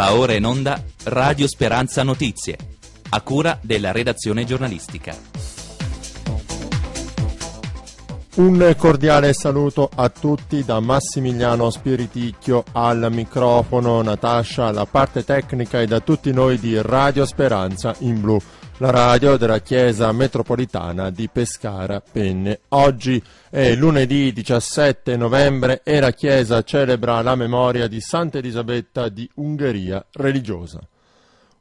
Va ora in onda Radio Speranza Notizie, a cura della redazione giornalistica. Un cordiale saluto a tutti da Massimiliano Spiriticchio al microfono, Natascia alla parte tecnica e da tutti noi di Radio Speranza in Blu la radio della Chiesa Metropolitana di Pescara Penne. Oggi è lunedì 17 novembre e la Chiesa celebra la memoria di Santa Elisabetta di Ungheria religiosa.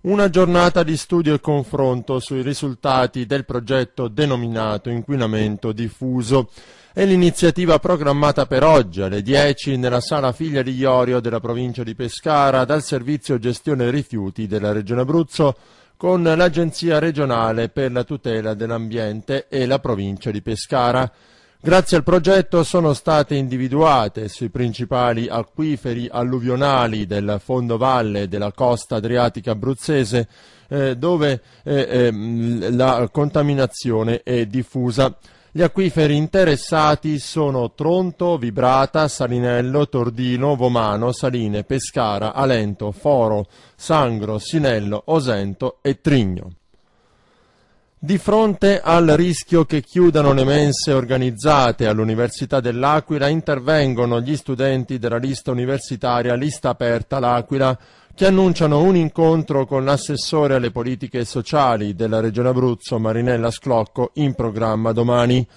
Una giornata di studio e confronto sui risultati del progetto denominato Inquinamento diffuso è l'iniziativa programmata per oggi alle 10 nella sala Figlia di Iorio della provincia di Pescara dal servizio gestione rifiuti della Regione Abruzzo con l'Agenzia regionale per la tutela dell'ambiente e la provincia di Pescara. Grazie al progetto sono state individuate sui principali acquiferi alluvionali del fondo valle della costa adriatica abruzzese eh, dove eh, eh, la contaminazione è diffusa. Gli acquiferi interessati sono Tronto, Vibrata, Salinello, Tordino, Vomano, Saline, Pescara, Alento, Foro, Sangro, Sinello, Osento e Trigno. Di fronte al rischio che chiudano le mense organizzate all'Università dell'Aquila, intervengono gli studenti della lista universitaria Lista Aperta L'Aquila che annunciano un incontro con l'assessore alle politiche sociali della Regione Abruzzo Marinella Sclocco in programma domani.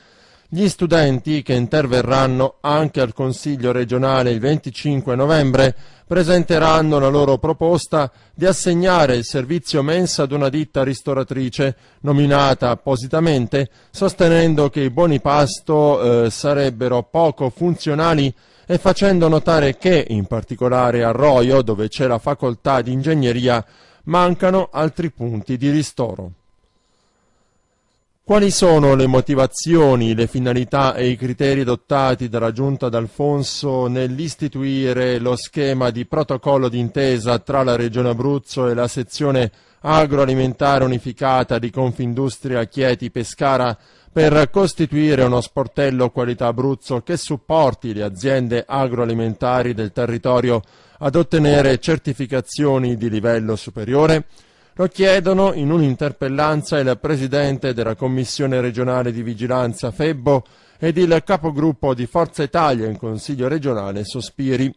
Gli studenti che interverranno anche al Consiglio regionale il 25 novembre presenteranno la loro proposta di assegnare il servizio mensa ad una ditta ristoratrice nominata appositamente, sostenendo che i buoni pasto eh, sarebbero poco funzionali e facendo notare che, in particolare a Roio, dove c'è la facoltà di ingegneria, mancano altri punti di ristoro. Quali sono le motivazioni, le finalità e i criteri adottati dalla Giunta d'Alfonso nell'istituire lo schema di protocollo d'intesa tra la Regione Abruzzo e la sezione agroalimentare unificata di Confindustria Chieti Pescara per costituire uno sportello qualità Abruzzo che supporti le aziende agroalimentari del territorio ad ottenere certificazioni di livello superiore? Lo chiedono in un'interpellanza il Presidente della Commissione regionale di vigilanza Febbo ed il capogruppo di Forza Italia in Consiglio regionale Sospiri.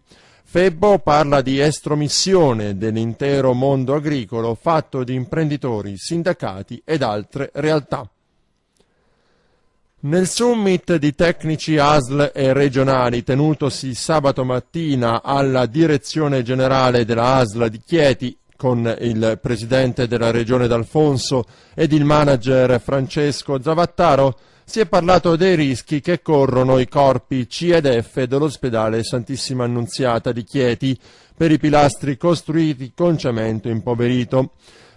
Febbo parla di estromissione dell'intero mondo agricolo fatto di imprenditori, sindacati ed altre realtà. Nel summit di tecnici ASL e regionali tenutosi sabato mattina alla direzione generale della ASL di Chieti con il presidente della regione D'Alfonso ed il manager Francesco Zavattaro si è parlato dei rischi che corrono i corpi C ed F dell'ospedale Santissima Annunziata di Chieti per i pilastri costruiti con cemento impoverito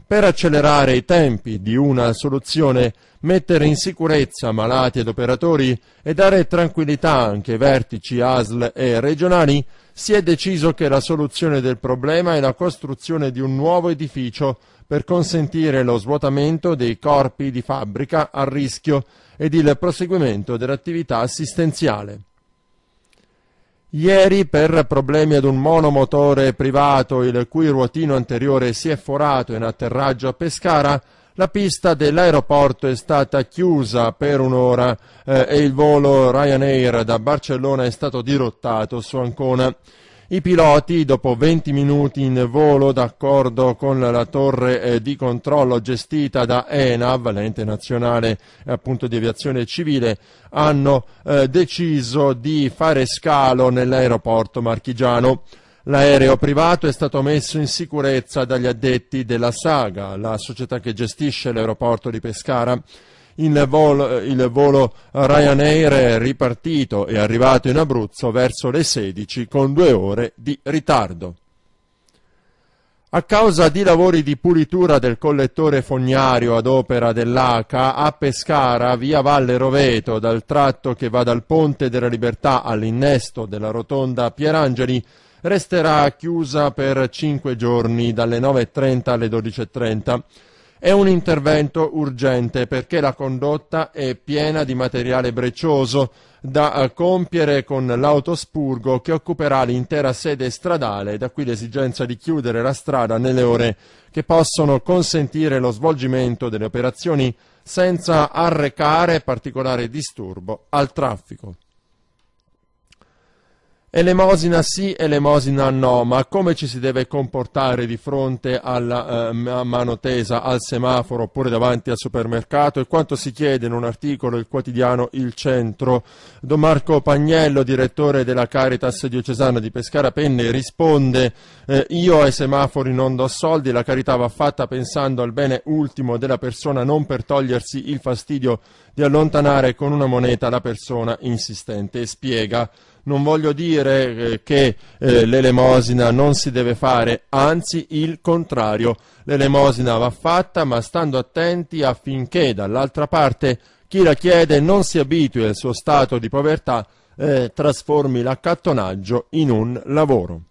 per accelerare i tempi di una soluzione, mettere in sicurezza malati ed operatori e dare tranquillità anche ai vertici ASL e regionali, si è deciso che la soluzione del problema è la costruzione di un nuovo edificio per consentire lo svuotamento dei corpi di fabbrica a rischio ed il proseguimento dell'attività assistenziale. Ieri, per problemi ad un monomotore privato il cui ruotino anteriore si è forato in atterraggio a Pescara, la pista dell'aeroporto è stata chiusa per un'ora eh, e il volo Ryanair da Barcellona è stato dirottato su Ancona. I piloti, dopo 20 minuti in volo, d'accordo con la torre eh, di controllo gestita da ENAV, l'ente nazionale eh, appunto, di aviazione civile, hanno eh, deciso di fare scalo nell'aeroporto marchigiano. L'aereo privato è stato messo in sicurezza dagli addetti della Saga, la società che gestisce l'aeroporto di Pescara il volo, il volo Ryanair è ripartito e arrivato in Abruzzo verso le 16 con due ore di ritardo. A causa di lavori di pulitura del collettore fognario ad opera dell'ACA, a Pescara, via Valle Roveto, dal tratto che va dal Ponte della Libertà all'innesto della rotonda Pierangeli, resterà chiusa per cinque giorni dalle 9.30 alle 12.30. È un intervento urgente perché la condotta è piena di materiale breccioso da eh, compiere con l'autospurgo che occuperà l'intera sede stradale, da qui l'esigenza di chiudere la strada nelle ore che possono consentire lo svolgimento delle operazioni senza arrecare particolare disturbo al traffico. Elemosina sì, elemosina no, ma come ci si deve comportare di fronte alla eh, mano tesa, al semaforo oppure davanti al supermercato e quanto si chiede in un articolo il quotidiano Il Centro. Don Marco Pagnello, direttore della Caritas diocesana di Pescara Penne, risponde eh, io ai semafori non do soldi, la carità va fatta pensando al bene ultimo della persona, non per togliersi il fastidio di allontanare con una moneta la persona insistente e spiega non voglio dire eh, che eh, l'elemosina non si deve fare, anzi il contrario. L'elemosina va fatta, ma stando attenti affinché dall'altra parte chi la chiede non si abitui al suo stato di povertà, eh, trasformi l'accattonaggio in un lavoro.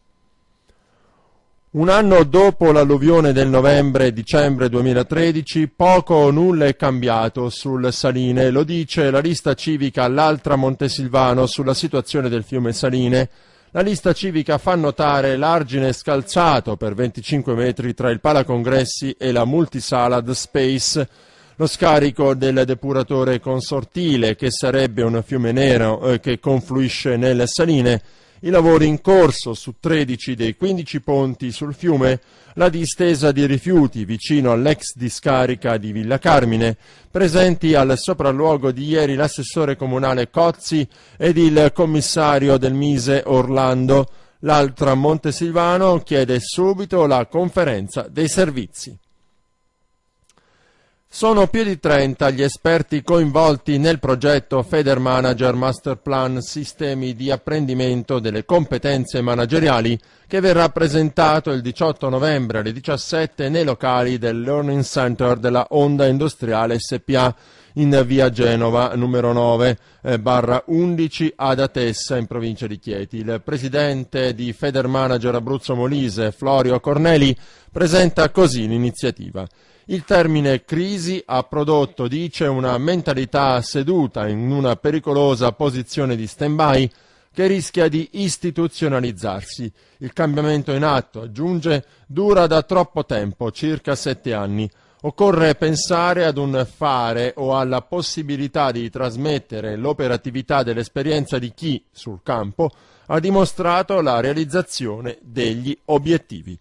Un anno dopo l'alluvione del novembre-dicembre 2013 poco o nulla è cambiato sul Saline, lo dice la lista civica L'Altra Montesilvano sulla situazione del fiume Saline. La lista civica fa notare l'argine scalzato per 25 metri tra il palacongressi e la multisala The Space, lo scarico del depuratore consortile che sarebbe un fiume nero eh, che confluisce nelle Saline i lavori in corso su 13 dei 15 ponti sul fiume, la distesa di rifiuti vicino all'ex discarica di Villa Carmine, presenti al sopralluogo di ieri l'assessore comunale Cozzi ed il commissario del Mise Orlando. L'altra Montesilvano chiede subito la conferenza dei servizi. Sono più di 30 gli esperti coinvolti nel progetto Feder Manager Master Plan Sistemi di apprendimento delle competenze manageriali che verrà presentato il 18 novembre alle 17 nei locali del Learning Center della Honda Industriale SPA in via Genova numero 9 eh, barra 11 ad Atessa in provincia di Chieti. Il presidente di Feder Manager Abruzzo Molise Florio Corneli presenta così l'iniziativa. Il termine crisi ha prodotto, dice, una mentalità seduta in una pericolosa posizione di stand-by che rischia di istituzionalizzarsi. Il cambiamento in atto, aggiunge, dura da troppo tempo, circa sette anni. Occorre pensare ad un fare o alla possibilità di trasmettere l'operatività dell'esperienza di chi, sul campo, ha dimostrato la realizzazione degli obiettivi.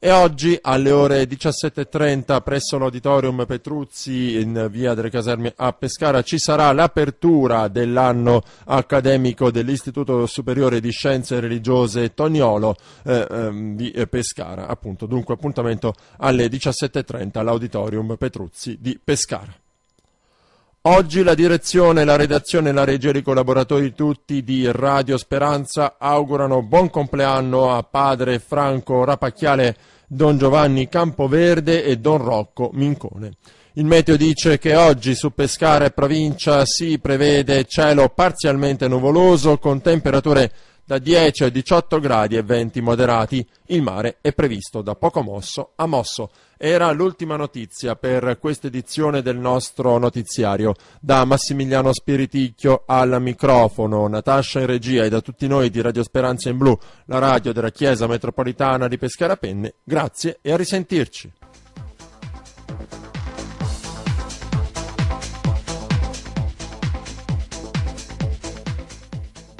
E oggi alle ore 17.30 presso l'Auditorium Petruzzi in via delle Caserme a Pescara ci sarà l'apertura dell'anno accademico dell'Istituto Superiore di Scienze Religiose Toniolo eh, ehm, di Pescara. Appunto, dunque appuntamento alle 17.30 all'Auditorium Petruzzi di Pescara. Oggi la direzione, la redazione, la regia e i collaboratori tutti di Radio Speranza augurano buon compleanno a padre Franco Rapacchiale, don Giovanni Campoverde e don Rocco Mincone. Il meteo dice che oggi su Pescara e provincia si prevede cielo parzialmente nuvoloso con temperature da 10 a 18 gradi e venti moderati. Il mare è previsto da poco mosso a mosso. Era l'ultima notizia per questa edizione del nostro notiziario. Da Massimiliano Spiriticchio al microfono, Natascia in regia e da tutti noi di Radio Speranza in Blu, la radio della Chiesa Metropolitana di Pescara Penne, grazie e a risentirci.